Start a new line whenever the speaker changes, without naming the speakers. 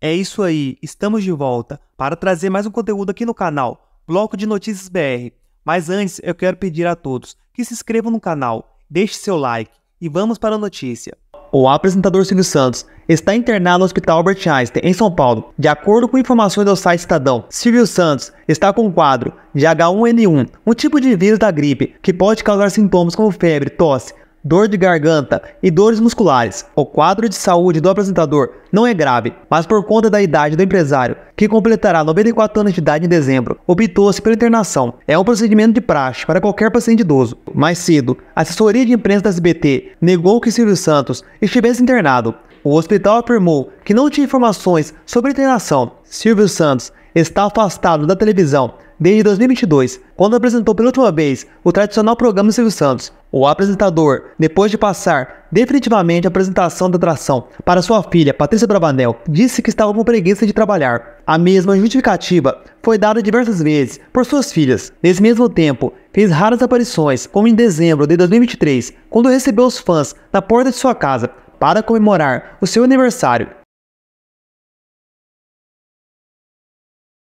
É isso aí, estamos de volta para trazer mais um conteúdo aqui no canal, Bloco de Notícias BR. Mas antes, eu quero pedir a todos que se inscrevam no canal, deixe seu like e vamos para a notícia. O apresentador Silvio Santos está internado no Hospital Albert Einstein, em São Paulo. De acordo com informações do site Estadão, Silvio Santos está com um quadro de H1N1, um tipo de vírus da gripe que pode causar sintomas como febre, tosse, dor de garganta e dores musculares. O quadro de saúde do apresentador não é grave, mas por conta da idade do empresário, que completará 94 anos de idade em dezembro, optou-se pela internação. É um procedimento de praxe para qualquer paciente idoso. Mais cedo, a assessoria de imprensa da SBT negou que Silvio Santos estivesse internado. O hospital afirmou que não tinha informações sobre a internação. Silvio Santos está afastado da televisão desde 2022, quando apresentou pela última vez o tradicional programa Silvio Santos. O apresentador, depois de passar definitivamente a apresentação da atração para sua filha, Patrícia Bravanel, disse que estava com preguiça de trabalhar. A mesma justificativa foi dada diversas vezes por suas filhas. Nesse mesmo tempo, fez raras aparições, como em dezembro de 2023, quando recebeu os fãs na porta de sua casa para comemorar o seu aniversário.